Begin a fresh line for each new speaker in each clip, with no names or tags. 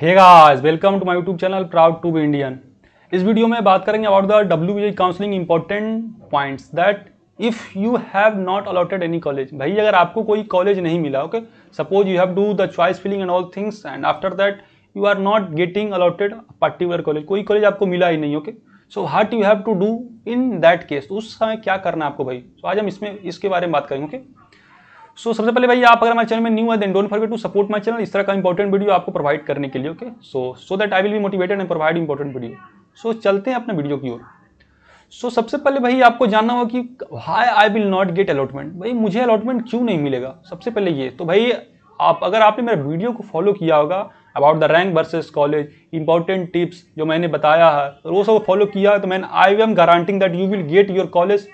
Hey guys welcome to my YouTube channel proud to be Indian इस video में बात करेंगे about the W counselling important points that if you have not allotted any college भाई अगर आपको कोई college नहीं मिला okay suppose you have do the choice filling and all things and after that you are not getting allotted particular college कोई कॉलेज आपको मिला ही नहीं okay so what you have to do in that case उस समय क्या करना आपको भाई सो so, आज हम इसमें इसके बारे में बात करेंगे ओके okay? सो so, सबसे पहले भाई आप अगर हमारे चैनल में न्यू है then don't forget to support my channel इस तरह का इंपॉर्टेंट वीडियो आपको प्रोवाइड करने के लिए okay so so that I will be motivated and provide important video so चलते हैं अपने वीडियो की ओर सो so, सबसे पहले भाई आपको जानना होगा कि hi I will not get allotment भाई मुझे अलॉटमेंट क्यों नहीं मिलेगा सबसे पहले ये तो भाई आप अगर आपने मेरा वीडियो को फॉलो किया होगा about the rank versus college important tips जो मैंने बताया है वो सब फॉलो किया है तो मैंने I am guaranteeing that you will get your college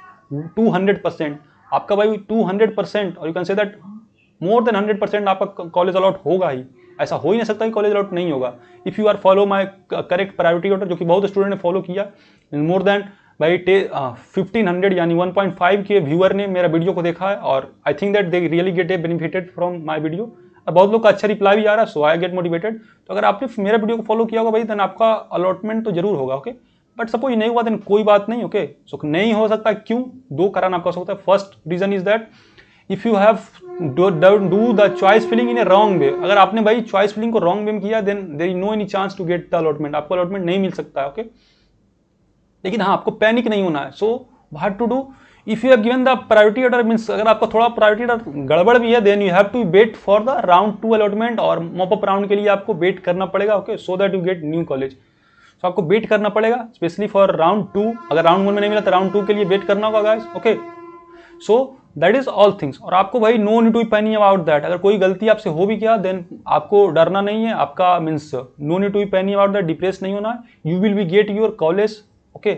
two hundred percent आपका भाई टू हंड्रेड परसेंट और you can say that more than hundred percent आपका कॉलेज अलाउट होगा ही ऐसा हो ही नहीं सकता कि कॉलेज अलाउट नहीं होगा if you are follow my correct priority order जो कि बहुत स्टूडेंट ने फॉलो किया मोर देन भाई टे फिफ्टीन हंड्रेड यानी one point five K viewer ने मेरा वीडियो को देखा है और I think that they really get a benefited from my video अब बहुत लोग का अच्छा रिप्लाई भी आ रहा है सो आई गेट मोटिवेटेड तो अगर आपने मेरा वीडियो को फॉलो किया होगा भाई देन आपका अलॉटमेंट तो जरूर होगा ओके okay? बट सपोज नहीं हुआ देन कोई बात नहीं ओके okay? सो so, नहीं हो सकता क्यों दो कारण आपका सकता है first reason is that if you have do the choice filling in a wrong way अगर आपने भाई चॉइस फिलिंग को रॉन्ग वे में किया then there is no any chance to get the allotment आपको अलॉटमेंट नहीं मिल सकता है ओके okay? लेकिन हाँ आपको पैनिक नहीं होना है so what to do if you have given the priority order means अगर आपका थोड़ा प्रायोरिटी ऑर्डर गड़बड़ भी है then you have to wait for the round two allotment और मॉपअप राउंड के लिए आपको वेट करना पड़ेगा okay so that you get new college so आपको वेट करना पड़ेगा स्पेशली फॉर राउंड टू अगर राउंड वन में नहीं मिला तो राउंड टू के लिए वेट करना होगा guys okay so that is all things और आपको भाई no need to panic about that अगर कोई गलती आपसे हो भी क्या देन आपको डरना नहीं है आपका means no need to panic about that depress नहीं होना you will be get your college okay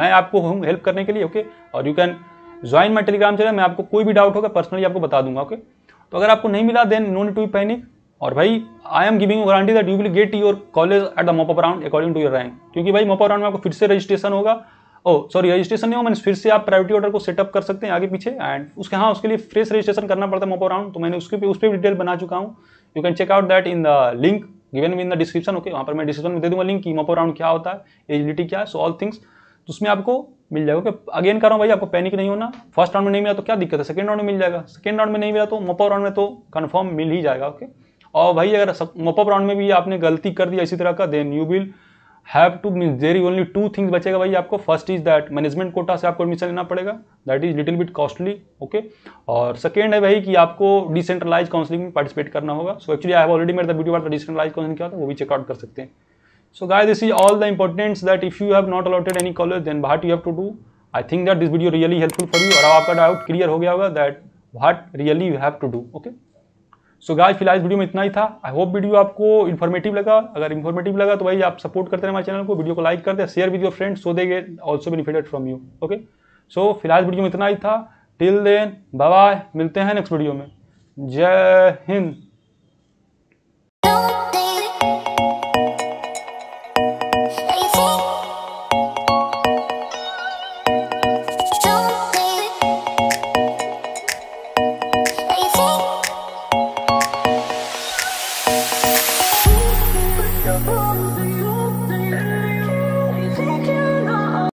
मैं आपको हूँ हेल्प करने के लिए ओके okay? और you can join my Telegram channel मैं आपको कोई भी डाउट होगा पर्सनली आपको बता दूंगा ओके okay? तो अगर आपको नहीं मिला then no need to panic और भाई I am giving guarantee that you will get your college at the mop up round according to your rank क्योंकि भाई मोपअप राउंड में आपको फिर से रजिस्ट्रेशन होगा ओ सॉरी रजिस्ट्रेशन नहीं हो मैंने फिर से आप प्राइवेटी ऑर्डर को सेटअप कर सकते हैं आगे पीछे एंड उसके हाँ उसके लिए फ्रेश रजिस्ट्रेशन करना पड़ता है मोपअप राउंड तो मैंने उसके पे उस पर भी डिटेल बना चुका हूँ you can check out that in the link given in the description okay वहाँ पर मैं डिस्क्रिप्शन में दे दूंगा लिंक कि मोपअप राउंड क्या होता है एजिलिटी क्या है सो ऑल थिंग्स तो उसमें आपको मिल जाएगा ओके अगेन कर रहा हूँ भाई आपको पैनिक नहीं होना फर्स्ट राउंड में नहीं मिला तो क्या दिक्कत है सेकंड राउंड में मिल जाएगा सेकंड राउंड में नहीं मिला तो मोपअप राउंड में तो कन्फर्म मिल ही जाएगा ओके okay? और भाई अगर मोपअप राउंड में भी आपने गलती कर दिया इसी तरह का then you will have to mean there you only two things बचेगा भाई आपको first is that management quota से आपको एडमिशन लेना पड़ेगा that is little bit costly okay और सेकेंड है भाई कि आपको डिसेंट्रलाइज काउंसलिंग में पार्टिसिपेट करना होगा so actually I have already मेरे वीडियो बार डिसेंट्रलाइज काउंसिलिंग क्या होता है वो भी चेकआउट कर सकते हैं so guys this is all the importants that if you have not allotted any college then what you have to do I think that this video really helpful for you और आपका doubt clear हो गया होगा that what really you have to do okay so guys फिलहाल इस video में इतना ही था आई होप वीडियो आपको इन्फॉर्मेटिव लगा अगर इन्फॉर्मेटिव लगा तो भाई आप सपोर्ट करते हैं हमारे चैनल को वीडियो को लाइक करते हैं share with your friends so they get also benefited from you okay so फिलहाल वीडियो में इतना ही था टिल देन बाय मिलते हैं नेक्स्ट वीडियो में जय हिंद